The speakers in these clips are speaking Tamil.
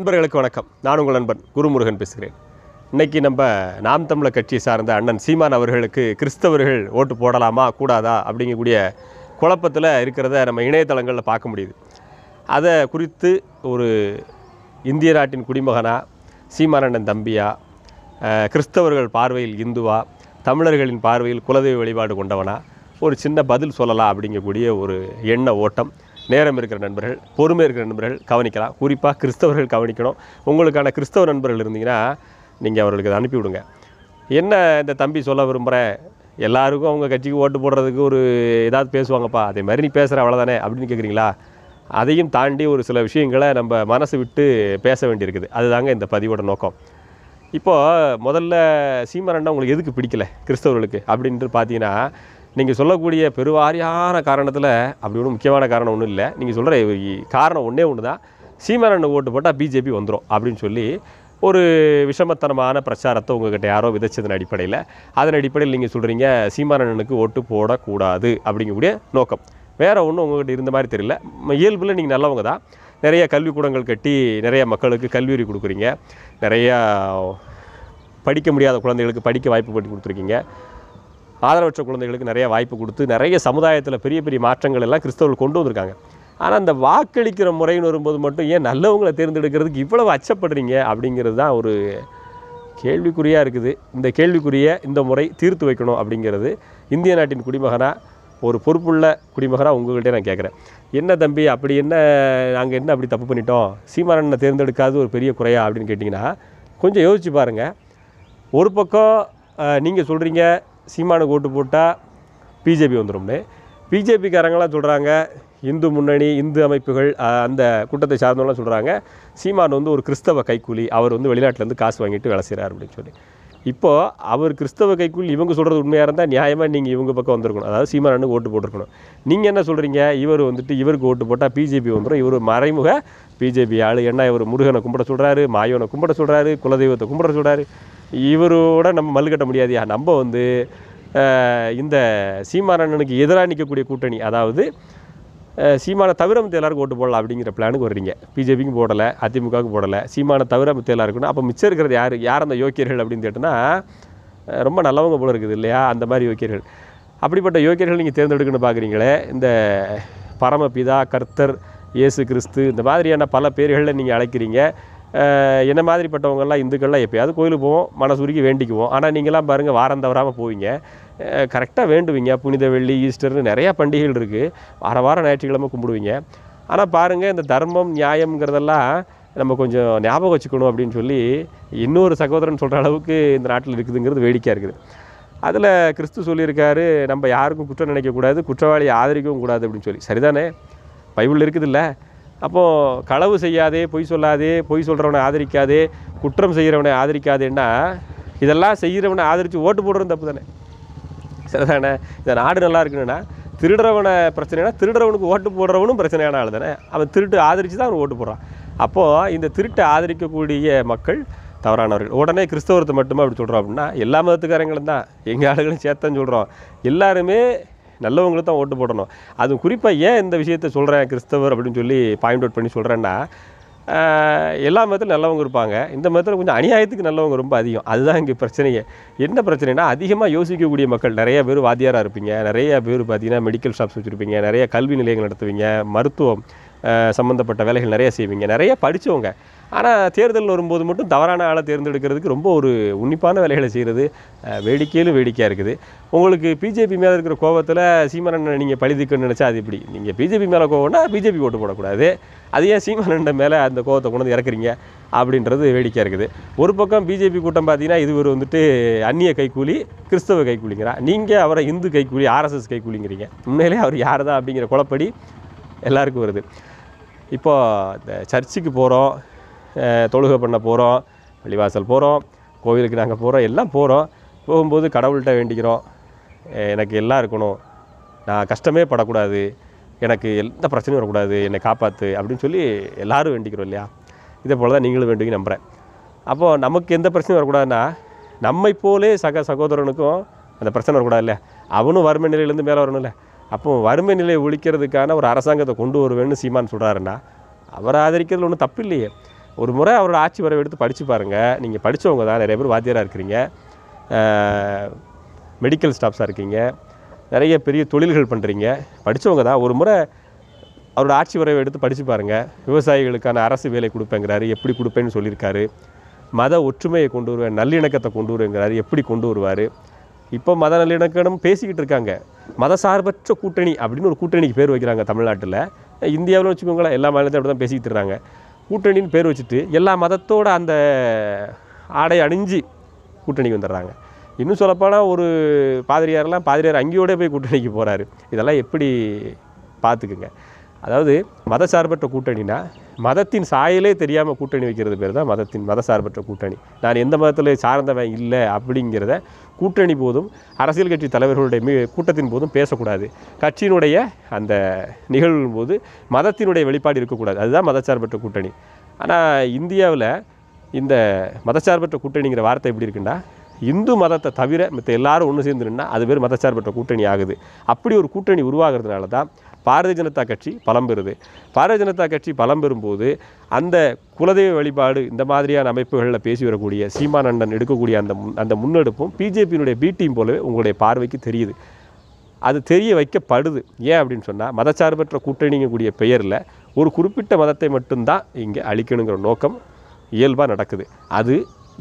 நண்பர்களுக்கு வணக்கம் நான் உங்கள் நண்பன் குருமுருகன் பேசுகிறேன் இன்றைக்கி நம்ம நாம் தமிழர் கட்சியை சார்ந்த அண்ணன் சீமான் அவர்களுக்கு கிறிஸ்தவர்கள் ஓட்டு போடலாமா கூடாதா அப்படிங்கக்கூடிய குழப்பத்தில் இருக்கிறத நம்ம இணையதளங்களில் பார்க்க முடியுது அதை குறித்து ஒரு இந்திய நாட்டின் குடிமகனா சீமானண்ணன் தம்பியா கிறிஸ்தவர்கள் பார்வையில் இந்துவா தமிழர்களின் பார்வையில் குலதெய்வ வழிபாடு கொண்டவனா ஒரு சின்ன பதில் சொல்லலாம் அப்படிங்கக்கூடிய ஒரு எண்ண ஓட்டம் நேரம் இருக்கிற நண்பர்கள் பொறுமை இருக்கிற நண்பர்கள் கவனிக்கலாம் குறிப்பாக கிறிஸ்தவர்கள் கவனிக்கணும் உங்களுக்கான கிறிஸ்தவ நண்பர்கள் இருந்தீங்கன்னா நீங்கள் அவர்களுக்கு அனுப்பிவிடுங்க என்ன இந்த தம்பி சொல்ல விரும்புகிறேன் எல்லாருக்கும் அவங்க கட்சிக்கு ஓட்டு போடுறதுக்கு ஒரு ஏதாவது பேசுவாங்கப்பா அதே மாதிரி நீ பேசுகிற அவ்வளோதானே அப்படின்னு கேட்குறீங்களா அதையும் தாண்டி ஒரு சில விஷயங்களை நம்ம மனசு விட்டு பேச வேண்டியிருக்குது அதுதாங்க இந்த பதிவோட நோக்கம் இப்போது முதல்ல சீமரண்டா உங்களுக்கு எதுக்கு பிடிக்கல கிறிஸ்தவர்களுக்கு அப்படின்ட்டு பார்த்தீங்கன்னா நீங்கள் சொல்லக்கூடிய பெருவாரியான காரணத்தில் அப்படி ஒன்றும் முக்கியமான காரணம் ஒன்றும் இல்லை நீங்கள் சொல்கிற காரணம் ஒன்றே ஒன்று தான் சீமானன் ஓட்டு போட்டால் பிஜேபி வந்துடும் அப்படின்னு சொல்லி ஒரு விஷமத்தனமான பிரச்சாரத்தை உங்ககிட்ட யாரோ விதைச்சதன் அடிப்படையில் அதன் அடிப்படையில் நீங்கள் சொல்கிறீங்க சீமானனுக்கு ஓட்டு போடக்கூடாது அப்படிங்கக்கூடிய நோக்கம் வேறு ஒன்றும் உங்கள்கிட்ட இருந்த மாதிரி தெரியல இயல்பில் நீங்கள் நல்லவங்க தான் நிறைய கல்விக்கூடங்கள் கட்டி நிறைய மக்களுக்கு கல்வியுரி கொடுக்குறீங்க நிறையா படிக்க முடியாத குழந்தைகளுக்கு படிக்க வாய்ப்பு பண்ணி கொடுத்துருக்கீங்க ஆதரவற்ற குழந்தைகளுக்கு நிறைய வாய்ப்பு கொடுத்து நிறைய சமுதாயத்தில் பெரிய பெரிய மாற்றங்கள் எல்லாம் கிறிஸ்தவர்கள் கொண்டு வந்திருக்காங்க ஆனால் அந்த வாக்களிக்கிற முறைன்னு வரும்போது மட்டும் ஏன் நல்லவங்களை தேர்ந்தெடுக்கிறதுக்கு இவ்வளவு அச்சப்படுறீங்க அப்படிங்கிறது தான் ஒரு கேள்விக்குறியாக இருக்குது இந்த கேள்விக்குறியை இந்த முறை தீர்த்து வைக்கணும் அப்படிங்கிறது இந்திய நாட்டின் குடிமகனாக ஒரு பொறுப்புள்ள குடிமகனாக உங்கள்கிட்டே நான் கேட்குறேன் என்ன தம்பி அப்படி என்ன நாங்கள் என்ன அப்படி தப்பு பண்ணிட்டோம் சீமானனை தேர்ந்தெடுக்காது ஒரு பெரிய குறையா அப்படின்னு கேட்டிங்கன்னா கொஞ்சம் யோசிச்சு பாருங்கள் ஒரு பக்கம் நீங்கள் சொல்கிறீங்க சீமானுக்கு ஓட்டு போட்டால் பிஜேபி வந்துடும்னு பிஜேபிக்காரங்களாம் சொல்கிறாங்க இந்து முன்னணி இந்து அமைப்புகள் அந்த கூட்டத்தை சார்ந்தவங்களாம் சொல்கிறாங்க சீமான் வந்து ஒரு கிறிஸ்தவ கைக்கூலி அவர் வந்து வெளிநாட்டிலேருந்து காசு வாங்கிட்டு வேலை செய்கிறார் அப்படின்னு சொல்லி இப்போது அவர் கிறிஸ்தவ கைக்குள் இவங்க சொல்கிறது உண்மையாக இருந்தால் நியாயமாக நீங்கள் இவங்க பக்கம் வந்திருக்கணும் அதாவது சீமானு ஓட்டு போட்டிருக்கணும் நீங்கள் என்ன சொல்கிறீங்க இவர் வந்துட்டு இவருக்கு ஓட்டு போட்டால் பிஜேபி வந்துடும் இவர் மறைமுக பிஜேபி ஆள் என்ன இவர் முருகனை கும்பிட சொல்கிறாரு மாயோனை கும்பிட சொல்கிறாரு குலதெய்வத்தை கும்பிட சொல்கிறாரு இவரோட நம்ம மல்லு கட்ட முடியாதியா நம்ம வந்து இந்த சீமானனுக்கு எதிராக நிற்கக்கூடிய கூட்டணி அதாவது சீமானை தவிர மத்த எல்லாருக்கும் ஓட்டு போடலாம் அப்படிங்கிற பிளானுக்கு வர்றீங்க பிஜேபிக்கும் போடலை அதிமுகவுக்கு போடலை சீமானை தவிர மத்த எல்லாருக்குன்னு அப்போ மிச்சம் இருக்கிறது யார் யார் அந்த யோக்கியர்கள் அப்படின்னு கேட்டால் ரொம்ப நல்லவங்க போல இருக்குது இல்லையா அந்த மாதிரி யோக்கியர்கள் அப்படிப்பட்ட யோக்கியர்கள் நீங்கள் தேர்ந்தெடுக்கணும்னு பார்க்குறீங்களே இந்த பரமபிதா கர்த்தர் இயேசு கிறிஸ்து இந்த மாதிரியான பல பேர்களில் நீங்கள் அழைக்கிறீங்க என்ன மாதிரிப்பட்டவங்கள்லாம் இந்துக்கள்லாம் எப்போயாவது கோயிலுக்கு போவோம் மனசுருக்கி வேண்டிக்குவோம் ஆனால் நீங்களாம் பாருங்கள் வாரம் தவறாமல் போவீங்க கரெக்டாக வேண்டுவீங்க புனித வெள்ளி ஈஸ்டர்னு நிறையா பண்டிகைகள் இருக்குது வார வாரம் ஞாயிற்றுக்கிழமை கும்பிடுவீங்க ஆனால் பாருங்கள் இந்த தர்மம் நியாயம்ங்கிறதெல்லாம் நம்ம கொஞ்சம் ஞாபகம் வச்சுக்கணும் அப்படின்னு சொல்லி இன்னொரு சகோதரன் சொல்கிற அளவுக்கு இந்த நாட்டில் இருக்குதுங்கிறது வேடிக்கையாக இருக்குது அதில் கிறிஸ்து சொல்லியிருக்காரு நம்ம யாருக்கும் குற்றம் நினைக்கக்கூடாது குற்றவாளியை ஆதரிக்கவும் கூடாது அப்படின்னு சொல்லி சரிதானே பைபிள் இருக்குதுல்ல அப்போது களவு செய்யாதே பொய் சொல்லாதே பொய் சொல்கிறவனை ஆதரிக்காதே குற்றம் செய்கிறவனை ஆதரிக்காதேன்னா இதெல்லாம் செய்கிறவனை ஆதரித்து ஓட்டு போடுறது தப்பு தானே சரிதானே இந்த நாடு நல்லா இருக்குன்னா திருடுறவனை பிரச்சனைனா திருடுறவனுக்கு ஓட்டு போடுறவனும் பிரச்சனையான ஆள் தானே அவன் திருட்டு ஆதரித்து தான் அவன் ஓட்டு போடுறான் அப்போது இந்த திருட்டை ஆதரிக்கக்கூடிய மக்கள் தவறானவர்கள் உடனே கிறிஸ்தவத்தை மட்டுமே அப்படி சொல்கிறோம் அப்படின்னா எல்லா மதத்துக்காரங்களும் தான் எங்கள் ஆளுகளும் சேர்த்தன்னு சொல்கிறோம் எல்லாருமே நல்லவங்களை தான் ஓட்டு போடணும் அது குறிப்பாக ஏன் இந்த விஷயத்த சொல்கிறேன் கிறிஸ்தவர் அப்படின்னு சொல்லி பாயிண்ட் அவுட் பண்ணி சொல்கிறேன்னா எல்லா மதத்திலும் நல்லவங்க இருப்பாங்க இந்த மதத்தில் கொஞ்சம் அநியாயத்துக்கு நல்லவங்க ரொம்ப அதிகம் அதுதான் இங்கே பிரச்சனையே என்ன பிரச்சனைனா அதிகமாக யோசிக்கக்கூடிய மக்கள் நிறைய பேர் வாத்தியாராக இருப்பீங்க நிறைய பேர் பார்த்தீங்கன்னா மெடிக்கல் ஷாப்ஸ் வச்சுருப்பீங்க நிறைய கல்வி நிலையங்கள் நடத்துவீங்க மருத்துவம் சம்மந்தப்பட்ட வேலைகள் நிறைய செய்வீங்க நிறைய படித்தவங்க ஆனால் தேர்தல் வரும்போது மட்டும் தவறான ஆளை தேர்ந்தெடுக்கிறதுக்கு ரொம்ப ஒரு உன்னிப்பான வேலைகளை செய்கிறது வேடிக்கையிலும் வேடிக்கையாக இருக்குது உங்களுக்கு பிஜேபி மேலே இருக்கிற கோபத்தில் சீமானண்ணன் நீங்கள் பழிதுக்குன்னு நினச்சா அது இப்படி நீங்கள் பிஜேபி மேலே கோவம்னா பிஜேபி ஓட்டு போடக்கூடாது அது ஏன் மேலே அந்த கோபத்தை கொண்டு வந்து இறக்குறீங்க அப்படின்றது வேடிக்கையாக இருக்குது ஒரு பக்கம் பிஜேபி கூட்டம் பார்த்தீங்கன்னா இது ஒரு வந்துட்டு அந்நிய கைக்கூலி கிறிஸ்தவ கைக்கூலிங்கிறா நீங்கள் அவரை இந்து கைக்கூலி ஆர்எஸ்எஸ் கைக்கூலிங்கிறீங்க உண்மையிலே அவர் யார் தான் அப்படிங்கிற குழப்படி எல்லாருக்கும் வருது இப்போது இந்த சர்ச்சுக்கு போகிறோம் தொழுகை பண்ண போகிறோம் பள்ளிவாசல் போகிறோம் கோவிலுக்கு நாங்கள் போகிறோம் எல்லாம் போகிறோம் போகும்போது கடவுள்கிட்ட வேண்டிக்கிறோம் எனக்கு எல்லாம் இருக்கணும் நான் கஷ்டமே படக்கூடாது எனக்கு எந்த பிரச்சனையும் வரக்கூடாது என்னை காப்பாற்று அப்படின்னு சொல்லி எல்லோரும் வேண்டிக்கிறோம் இல்லையா இதே போல் தான் நீங்களும் வேண்டுங்க நம்புகிறேன் அப்போது நமக்கு எந்த பிரச்சனையும் வரக்கூடாதுன்னா நம்மை போலே சக சகோதரனுக்கும் அந்த பிரச்சனை வரக்கூடாது இல்லை அவனும் வறுமை நிலையிலேருந்து மேலே வரணும்ல அப்போ வறுமை நிலையை ஒழிக்கிறதுக்கான ஒரு அரசாங்கத்தை கொண்டு வருவேன்னு சீமான் சொல்கிறாருன்னா அவரை ஆதரிக்கிறதுல ஒன்றும் தப்பு இல்லையே ஒரு முறை அவரோட ஆட்சி வரவு எடுத்து படித்து பாருங்கள் நீங்கள் படித்தவங்க தான் நிறைய பேர் வாத்தியாராக இருக்கிறீங்க மெடிக்கல் ஸ்டாஃப்ஸாக இருக்கீங்க நிறைய பெரிய தொழில்கள் பண்ணுறீங்க படித்தவங்க தான் ஒரு முறை அவரோட ஆட்சி வரவை எடுத்து படித்து பாருங்கள் விவசாயிகளுக்கான அரசு வேலை கொடுப்பேங்கிறாரு எப்படி கொடுப்பேன்னு சொல்லியிருக்காரு மத ஒற்றுமையை கொண்டு வருவேன் நல்லிணக்கத்தை கொண்டு வருவேங்கிறாரு எப்படி கொண்டு வருவார் இப்போ மத நல்லிணக்கம் பேசிக்கிட்டு இருக்காங்க மத சார்பற்ற கூட்டணி அப்படின்னு ஒரு கூட்டணிக்கு பேர் வைக்கிறாங்க தமிழ்நாட்டில் இந்தியாவில் வச்சுக்கோங்களேன் எல்லா மாநிலத்தையும் அப்படி தான் பேசிக்கிட்டு இருக்காங்க கூட்டணின்னு பேர் வச்சுட்டு எல்லா மதத்தோட அந்த ஆடை அணிஞ்சு கூட்டணிக்கு வந்துடுறாங்க இன்னும் சொல்லப்போனால் ஒரு பாதிரியாரெலாம் பாதிரியார் அங்கேயோட போய் கூட்டணிக்கு போகிறாரு இதெல்லாம் எப்படி பார்த்துக்குங்க அதாவது மத சார்பற்ற கூட்டணினா மதத்தின் சாயலே தெரியாமல் கூட்டணி வைக்கிறது பேர் தான் மதத்தின் மத சார்பற்ற கூட்டணி நான் எந்த மதத்தில் சார்ந்தவன் இல்லை அப்படிங்கிறத கூட்டணி போதும் அரசியல் கட்சி தலைவர்களுடைய மி கூட்டத்தின் போதும் பேசக்கூடாது கட்சியினுடைய அந்த நிகழ்வின் போது மதத்தினுடைய வெளிப்பாடு இருக்கக்கூடாது அதுதான் மதச்சார்பற்ற கூட்டணி ஆனால் இந்தியாவில் இந்த மதச்சார்பற்ற கூட்டணிங்கிற வார்த்தை எப்படி இருக்குன்னா இந்து மதத்தை தவிர மற்ற எல்லாரும் ஒன்று சேர்ந்துருன்னா அது பேர் மதச்சார்பற்ற கூட்டணி ஆகுது அப்படி ஒரு கூட்டணி உருவாகிறதுனால தான் பாரதிய ஜனதா கட்சி பலம் பெறுது பாரதிய ஜனதா கட்சி பலம் பெறும்போது அந்த குலதெய்வ வழிபாடு இந்த மாதிரியான அமைப்புகளில் பேசி வரக்கூடிய சீமானண்டன் எடுக்கக்கூடிய அந்த அந்த முன்னெடுப்பும் பிஜேபியினுடைய பி டீம் போலவே உங்களுடைய பார்வைக்கு தெரியுது அது தெரிய வைக்கப்படுது ஏன் அப்படின்னு சொன்னால் மதச்சார்பற்ற கூட்டணிங்கக்கூடிய பெயரில் ஒரு குறிப்பிட்ட மதத்தை மட்டும்தான் இங்கே அழிக்கணுங்கிற நோக்கம் இயல்பாக நடக்குது அது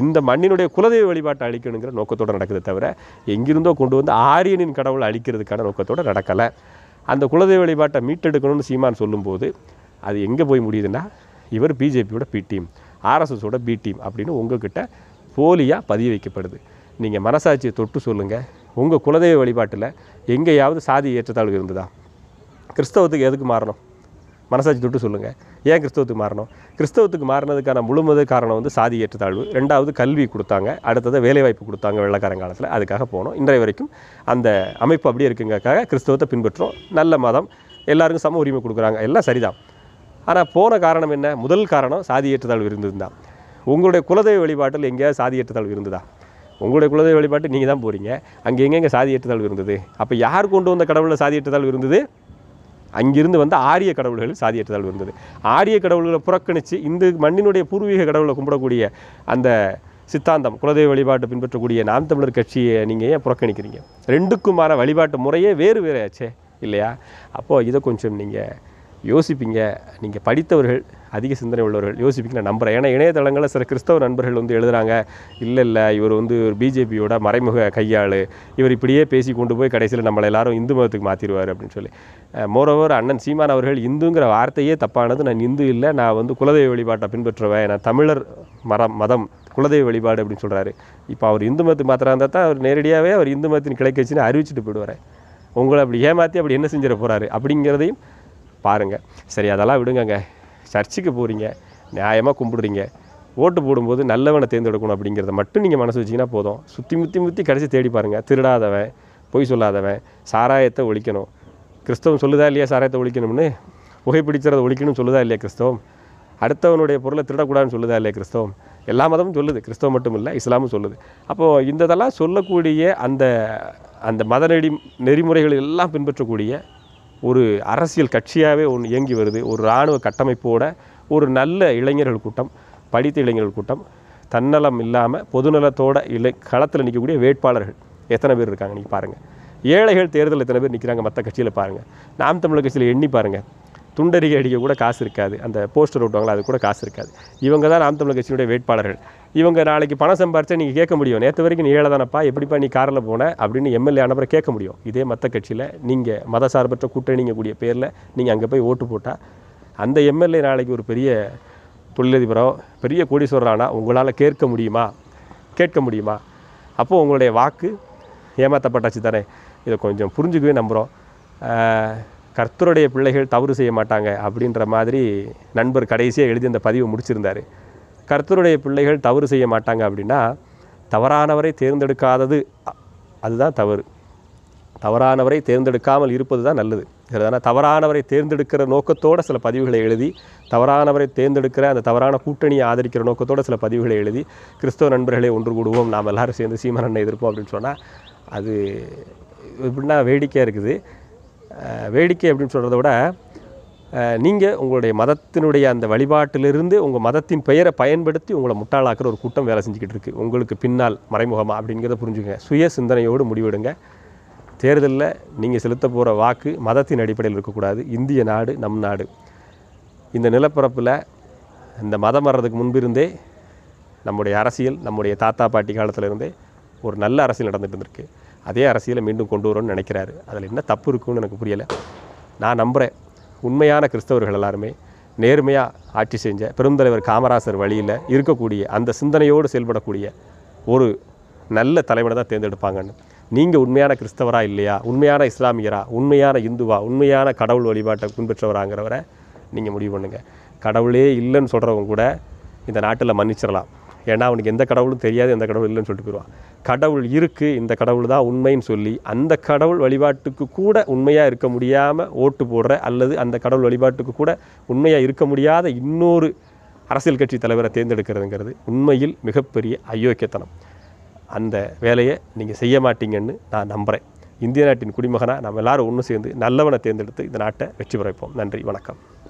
இந்த மண்ணினுடைய குலதெய்வ வழிபாட்டை அழிக்கணுங்கிற நோக்கத்தோடு நடக்குது தவிர எங்கிருந்தோ கொண்டு வந்து ஆரியனின் கடவுளை அழிக்கிறதுக்கான நோக்கத்தோடு நடக்கலை அந்த குலதெய்வ வழிபாட்டை மீட்டெடுக்கணும்னு சீமான் சொல்லும்போது அது எங்கே போய் முடியுதுன்னா இவர் பிஜேபியோட பி டீம் ஆர்எஸ்எஸோட பி டீம் அப்படின்னு உங்ககிட்ட போலியாக பதிவு வைக்கப்படுது நீங்கள் மனசாட்சியை தொட்டு சொல்லுங்கள் உங்கள் குலதெய்வ வழிபாட்டில் எங்கேயாவது சாதி ஏற்றத்தாழ்வு இருந்ததா கிறிஸ்தவத்துக்கு எதுக்கு மாறணும் மனசாட்சி தொட்டு சொல்லுங்கள் ஏன் கிறிஸ்தவத்துக்கு மாறணும் கிறிஸ்தவத்துக்கு மாறினதுக்கான முழுமது காரணம் வந்து சாதி ஏற்றத்தாழ்வு ரெண்டாவது கல்வி கொடுத்தாங்க அடுத்தது வேலைவாய்ப்பு கொடுத்தாங்க வெள்ளக்காரன் காலத்தில் அதுக்காக போனோம் இன்றைய வரைக்கும் அந்த அமைப்பு அப்படியே இருக்குங்கக்காக கிறிஸ்தவத்தை பின்பற்றுறோம் நல்ல மதம் எல்லாருக்கும் சம உரிமை கொடுக்குறாங்க எல்லாம் சரிதான் ஆனால் போன காரணம் என்ன முதல் காரணம் சாதி ஏற்றத்தாழ்வு இருந்ததுதான் உங்களுடைய குலதெய்வ வழிபாட்டில் எங்கேயாவது சாதி ஏற்றத்தாழ்வு இருந்ததா உங்களுடைய குலதெய்வ வழிபாட்டு நீங்கள் தான் போகிறீங்க அங்கே எங்கெங்கே சாதி ஏற்றத்தாழ்வு இருந்தது அப்போ யார் கொண்டு வந்த கடவுளில் சாதி ஏற்றத்தாழ்வு இருந்தது அங்கிருந்து வந்து ஆரிய கடவுள்கள் சாதியற்றதால் இருந்தது ஆரிய கடவுள்களை புறக்கணித்து இந்து மண்ணினுடைய பூர்வீக கடவுளை கும்பிடக்கூடிய அந்த சித்தாந்தம் குலதெய்வ வழிபாட்டை பின்பற்றக்கூடிய நாம் தமிழர் கட்சியை நீங்கள் ஏன் புறக்கணிக்கிறீங்க ரெண்டுக்குமான வழிபாட்டு முறையே வேறு வேறு ஆச்சே இல்லையா அப்போது இதை கொஞ்சம் நீங்கள் யோசிப்பீங்க நீங்கள் படித்தவர்கள் அதிக சிந்தனை உள்ளவர்கள் யோசிப்புக்கு நான் நம்புகிறேன் ஏன்னா இணையதளங்களில் சில கிறிஸ்தவ நண்பர்கள் வந்து எழுதுகிறாங்க இல்லை இல்லை இவர் வந்து ஒரு பிஜேபியோட மறைமுக கையாள் இவர் இப்படியே பேசி கொண்டு போய் கடைசியில் நம்மளை எல்லாரும் இந்து மதத்துக்கு மாற்றிடுவார் அப்படின்னு சொல்லி மோரோவர் அண்ணன் சீமான் அவர்கள் இந்துங்கிற வார்த்தையே தப்பானது நான் இந்து இல்லை நான் வந்து குலதெய்வ வழிபாட்டை பின்பற்றுவேன் நான் தமிழர் மரம் மதம் குலதெய்வ வழிபாடு அப்படின்னு சொல்கிறாரு இப்போ அவர் இந்து மதத்துக்கு மாத்திரம் இருந்தால் தான் அவர் நேரடியாகவே அவர் இந்து மதத்தின் கிளைக்கட்சின்னு அறிவிச்சிட்டு போயிடுவார் உங்களை அப்படி ஏமாற்றி அப்படி என்ன செஞ்சிட போகிறாரு அப்படிங்கிறதையும் பாருங்கள் சரி அதெல்லாம் விடுங்கங்க சர்ச்சுக்கு போகிறீங்க நியாயமாக கும்பிடுறீங்க ஓட்டு போடும்போது நல்லவனை தேர்ந்தெடுக்கணும் அப்படிங்கிறத மட்டும் நீங்கள் மனசு வச்சிங்கன்னா போதும் சுற்றி முற்றி முற்றி கடைசி தேடி பாருங்கள் திருடாதவன் பொய் சொல்லாதவன் சாராயத்தை ஒழிக்கணும் கிறிஸ்தவம் சொல்லுதா இல்லையா சாராயத்தை ஒழிக்கணும்னு புகைப்பிடிக்கிறத ஒழிக்கணும்னு சொல்லுதா இல்லையா கிறிஸ்தவம் அடுத்தவனுடைய பொருளை திருடக்கூடாதுன்னு சொல்லுதா இல்லையா கிறிஸ்தவம் எல்லா மதமும் சொல்லுது கிறிஸ்தவம் மட்டும் இல்லை இஸ்லாமும் சொல்லுது அப்போது இந்த இதெல்லாம் சொல்லக்கூடிய அந்த அந்த மத நெறி நெறிமுறைகள் எல்லாம் பின்பற்றக்கூடிய ஒரு அரசியல் கட்சியாகவே ஒன்று இயங்கி வருது ஒரு இராணுவ கட்டமைப்போட ஒரு நல்ல இளைஞர்கள் கூட்டம் படித்த இளைஞர்கள் கூட்டம் தன்னலம் இல்லாமல் பொதுநலத்தோட இலை களத்தில் நிற்கக்கூடிய வேட்பாளர்கள் எத்தனை பேர் இருக்காங்க நீங்கள் பாருங்கள் ஏழைகள் தேர்தல் எத்தனை பேர் நிற்கிறாங்க மற்ற கட்சியில் பாருங்கள் நாம் தமிழர் கட்சியில் எண்ணி பாருங்கள் துண்டறிகை அடிக்க கூட காசு இருக்காது அந்த போஸ்டர் ஓட்டுவாங்களா அது கூட காசு இருக்காது இவங்க தான் நாம் தமிழர் கட்சியினுடைய வேட்பாளர்கள் இவங்க நாளைக்கு பணம் சம்பாரிச்சா நீங்கள் கேட்க முடியும் நேற்று வரைக்கும் நீ ஏழை தானப்பா எப்படிப்பா நீ காரில் போன அப்படின்னு எம்எல்ஏ ஆனப்பறம் கேட்க முடியும் இதே மற்ற கட்சியில் நீங்கள் மத சார்பற்ற கூட்டணிங்க கூடிய பேரில் நீங்கள் அங்கே போய் ஓட்டு போட்டால் அந்த எம்எல்ஏ நாளைக்கு ஒரு பெரிய தொழிலதிபரோ பெரிய சொல்கிறானா உங்களால் கேட்க முடியுமா கேட்க முடியுமா அப்போது உங்களுடைய வாக்கு ஏமாற்றப்பட்டாச்சு தானே இதை கொஞ்சம் புரிஞ்சுக்கவே நம்புகிறோம் கர்த்தருடைய பிள்ளைகள் தவறு செய்ய மாட்டாங்க அப்படின்ற மாதிரி நண்பர் கடைசியாக எழுதி அந்த பதிவு முடிச்சிருந்தார் கர்த்தருடைய பிள்ளைகள் தவறு செய்ய மாட்டாங்க அப்படின்னா தவறானவரை தேர்ந்தெடுக்காதது அதுதான் தவறு தவறானவரை தேர்ந்தெடுக்காமல் இருப்பது தான் நல்லது ஆனால் தவறானவரை தேர்ந்தெடுக்கிற நோக்கத்தோடு சில பதிவுகளை எழுதி தவறானவரை தேர்ந்தெடுக்கிற அந்த தவறான கூட்டணியை ஆதரிக்கிற நோக்கத்தோடு சில பதிவுகளை எழுதி கிறிஸ்தவ நண்பர்களை ஒன்று கூடுவோம் நாம் எல்லோரும் சேர்ந்து சீமனண்ணை எதிர்ப்போம் அப்படின்னு சொன்னால் அது எப்படின்னா வேடிக்கையாக இருக்குது வேடிக்கை அப்படின்னு சொல்கிறத விட நீங்கள் உங்களுடைய மதத்தினுடைய அந்த வழிபாட்டிலிருந்து உங்கள் மதத்தின் பெயரை பயன்படுத்தி உங்களை முட்டாளாக்குற ஒரு கூட்டம் வேலை செஞ்சுக்கிட்டு இருக்குது உங்களுக்கு பின்னால் மறைமுகமாக அப்படிங்கிறத புரிஞ்சுக்கங்க சுய சிந்தனையோடு முடிவெடுங்க தேர்தலில் நீங்கள் செலுத்த போகிற வாக்கு மதத்தின் அடிப்படையில் இருக்கக்கூடாது இந்திய நாடு நம் நாடு இந்த நிலப்பரப்பில் இந்த மதம் வர்றதுக்கு முன்பிருந்தே நம்முடைய அரசியல் நம்முடைய தாத்தா பாட்டி காலத்திலிருந்தே ஒரு நல்ல அரசியல் நடந்துகிட்டு இருந்திருக்கு அதே அரசியலை மீண்டும் கொண்டு வரோன்னு நினைக்கிறாரு அதில் என்ன தப்பு இருக்குன்னு எனக்கு புரியலை நான் நம்புகிறேன் உண்மையான கிறிஸ்தவர்கள் எல்லாருமே நேர்மையாக ஆட்சி செஞ்ச பெருந்தலைவர் காமராசர் வழியில் இருக்கக்கூடிய அந்த சிந்தனையோடு செயல்படக்கூடிய ஒரு நல்ல தலைவனை தான் தேர்ந்தெடுப்பாங்கன்னு நீங்கள் உண்மையான கிறிஸ்தவரா இல்லையா உண்மையான இஸ்லாமியரா உண்மையான இந்துவா உண்மையான கடவுள் வழிபாட்டை பின்பற்றவராங்கிறவரை நீங்கள் முடிவு பண்ணுங்கள் கடவுளே இல்லைன்னு சொல்கிறவங்க கூட இந்த நாட்டில் மன்னிச்சிடலாம் ஏன்னா அவனுக்கு எந்த கடவுளும் தெரியாது எந்த கடவுள் இல்லைன்னு சொல்லிட்டு போயிடுவான் கடவுள் இருக்குது இந்த கடவுள் தான் உண்மைன்னு சொல்லி அந்த கடவுள் வழிபாட்டுக்கு கூட உண்மையாக இருக்க முடியாமல் ஓட்டு போடுற அல்லது அந்த கடவுள் வழிபாட்டுக்கு கூட உண்மையாக இருக்க முடியாத இன்னொரு அரசியல் கட்சி தலைவரை தேர்ந்தெடுக்கிறதுங்கிறது உண்மையில் மிகப்பெரிய அயோக்கியத்தனம் அந்த வேலையை நீங்கள் செய்ய மாட்டீங்கன்னு நான் நம்புகிறேன் இந்திய நாட்டின் குடிமகனாக நம்ம எல்லாரும் ஒன்று சேர்ந்து நல்லவனை தேர்ந்தெடுத்து இந்த நாட்டை வெற்றி பெற நன்றி வணக்கம்